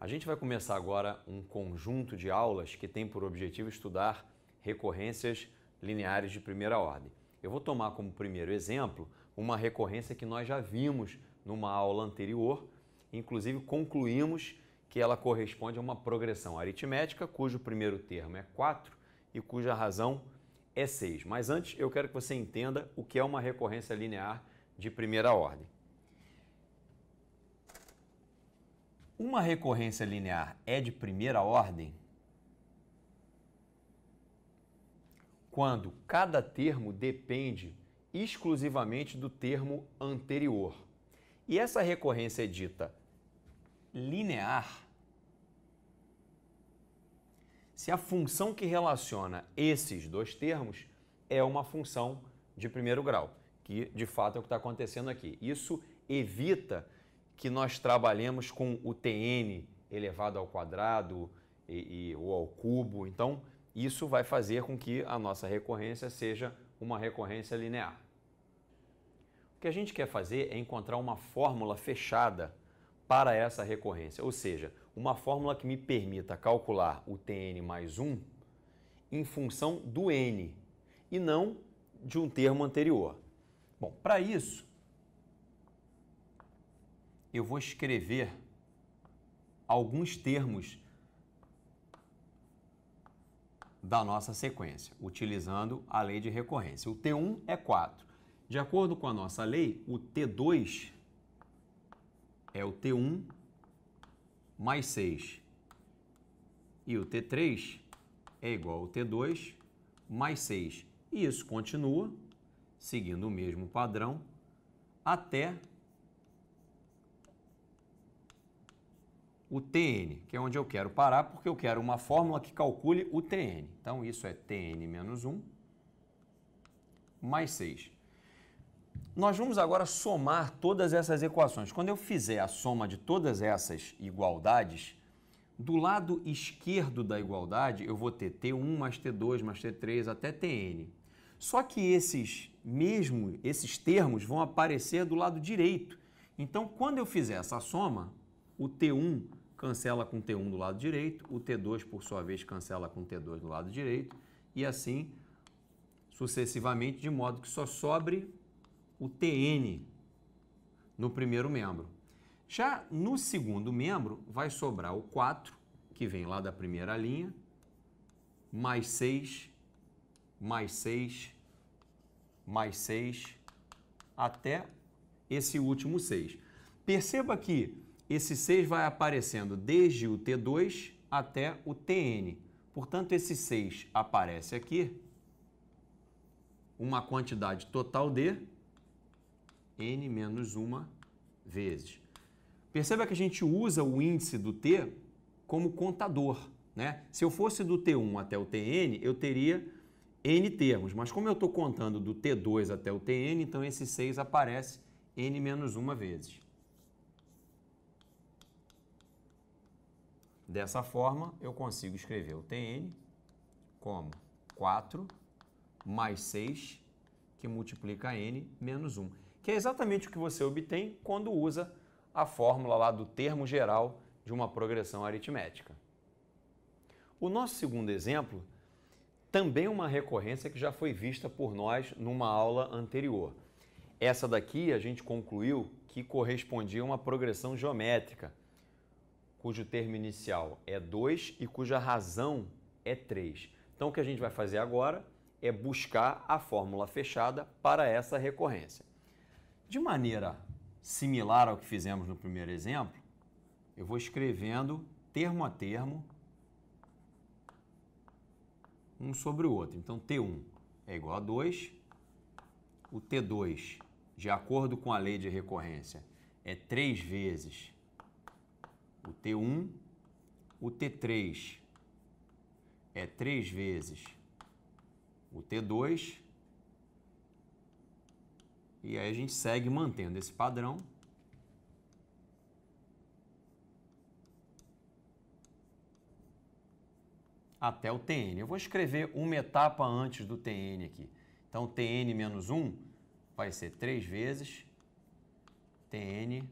A gente vai começar agora um conjunto de aulas que tem por objetivo estudar recorrências lineares de primeira ordem. Eu vou tomar como primeiro exemplo uma recorrência que nós já vimos numa aula anterior, inclusive concluímos que ela corresponde a uma progressão aritmética cujo primeiro termo é 4 e cuja razão é 6. Mas antes eu quero que você entenda o que é uma recorrência linear de primeira ordem. Uma recorrência linear é de primeira ordem quando cada termo depende exclusivamente do termo anterior. E essa recorrência é dita linear se a função que relaciona esses dois termos é uma função de primeiro grau, que de fato é o que está acontecendo aqui. Isso evita que nós trabalhemos com o TN elevado ao quadrado e, e, ou ao cubo. Então, isso vai fazer com que a nossa recorrência seja uma recorrência linear. O que a gente quer fazer é encontrar uma fórmula fechada para essa recorrência, ou seja, uma fórmula que me permita calcular o Tn mais 1 em função do n e não de um termo anterior. Bom, para isso, eu vou escrever alguns termos da nossa sequência, utilizando a lei de recorrência. O T1 é 4. De acordo com a nossa lei, o T2 é o T1 mais 6. E o T3 é igual ao T2 mais 6. E isso continua, seguindo o mesmo padrão, até o TN, que é onde eu quero parar, porque eu quero uma fórmula que calcule o TN. Então, isso é TN menos 1 mais 6. Nós vamos agora somar todas essas equações. Quando eu fizer a soma de todas essas igualdades, do lado esquerdo da igualdade, eu vou ter T1 mais T2 mais T3 até Tn. Só que esses mesmo, esses termos vão aparecer do lado direito. Então, quando eu fizer essa soma, o T1 cancela com T1 do lado direito, o T2, por sua vez, cancela com T2 do lado direito, e assim sucessivamente, de modo que só sobre o TN no primeiro membro. Já no segundo membro, vai sobrar o 4, que vem lá da primeira linha, mais 6, mais 6, mais 6, até esse último 6. Perceba que esse 6 vai aparecendo desde o T2 até o Tn. Portanto, esse 6 aparece aqui, uma quantidade total de n menos 1 vezes. Perceba que a gente usa o índice do t como contador. Né? Se eu fosse do t1 até o tn, eu teria n termos, mas como eu estou contando do t2 até o tn, então esse 6 aparece n menos 1 vezes. Dessa forma, eu consigo escrever o TN como 4 mais 6, que multiplica N, menos 1, que é exatamente o que você obtém quando usa a fórmula lá do termo geral de uma progressão aritmética. O nosso segundo exemplo também uma recorrência que já foi vista por nós numa aula anterior. Essa daqui a gente concluiu que correspondia a uma progressão geométrica, cujo termo inicial é 2 e cuja razão é 3. Então, o que a gente vai fazer agora é buscar a fórmula fechada para essa recorrência. De maneira similar ao que fizemos no primeiro exemplo, eu vou escrevendo termo a termo um sobre o outro. Então, T1 é igual a 2, o T2, de acordo com a lei de recorrência, é 3 vezes o T1, o T3 é 3 vezes o T2. E aí a gente segue mantendo esse padrão. Até o TN. Eu vou escrever uma etapa antes do TN aqui. Então, TN menos 1 vai ser 3 vezes TN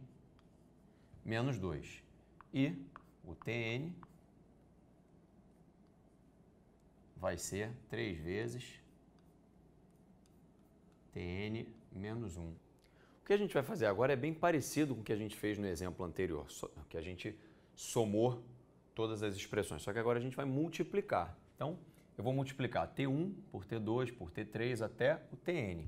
menos 2. E o TN vai ser 3 vezes Tn menos 1. O que a gente vai fazer agora é bem parecido com o que a gente fez no exemplo anterior, que a gente somou todas as expressões, só que agora a gente vai multiplicar. Então, eu vou multiplicar T1 por T2 por T3 até o Tn.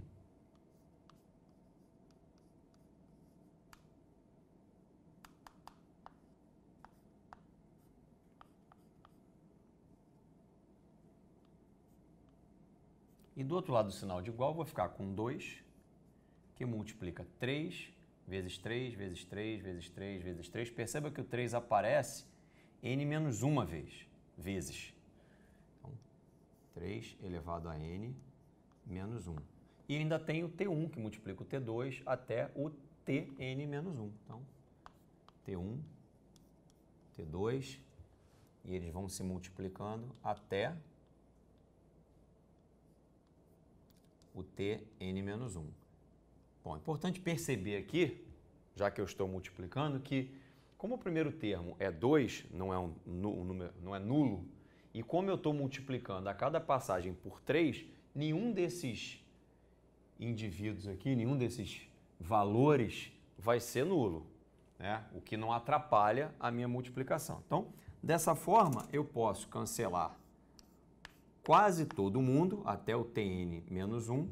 E do outro lado do sinal de igual, vou ficar com 2, que multiplica 3 vezes 3, vezes 3, vezes 3, vezes 3. Perceba que o 3 aparece n menos 1 vez, vezes. Então, 3 elevado a n menos 1. E ainda tem o T1, que multiplica o T2 até o Tn menos 1. Então, T1, T2, e eles vão se multiplicando até o Tn-1. Bom, é importante perceber aqui, já que eu estou multiplicando, que como o primeiro termo é 2, não é, um, número, não é nulo, e como eu estou multiplicando a cada passagem por 3, nenhum desses indivíduos aqui, nenhum desses valores vai ser nulo, né? o que não atrapalha a minha multiplicação. Então, dessa forma, eu posso cancelar quase todo mundo, até o TN-1,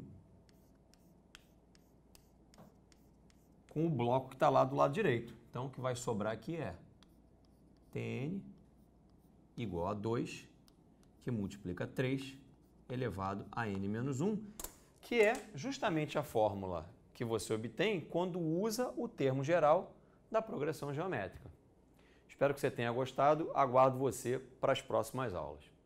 com o bloco que está lá do lado direito. Então, o que vai sobrar aqui é Tn igual a 2, que multiplica 3, elevado a n menos 1, que é justamente a fórmula que você obtém quando usa o termo geral da progressão geométrica. Espero que você tenha gostado. Aguardo você para as próximas aulas.